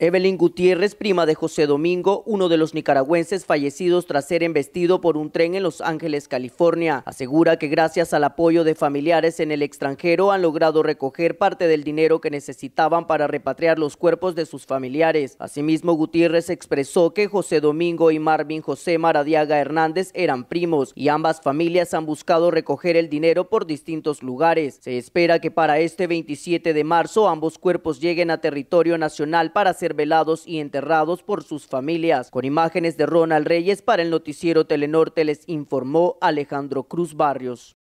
Evelyn Gutiérrez, prima de José Domingo, uno de los nicaragüenses fallecidos tras ser embestido por un tren en Los Ángeles, California, asegura que gracias al apoyo de familiares en el extranjero han logrado recoger parte del dinero que necesitaban para repatriar los cuerpos de sus familiares. Asimismo, Gutiérrez expresó que José Domingo y Marvin José Maradiaga Hernández eran primos y ambas familias han buscado recoger el dinero por distintos lugares. Se espera que para este 27 de marzo ambos cuerpos lleguen a territorio nacional para ser velados y enterrados por sus familias. Con imágenes de Ronald Reyes para el noticiero Telenorte les informó Alejandro Cruz Barrios.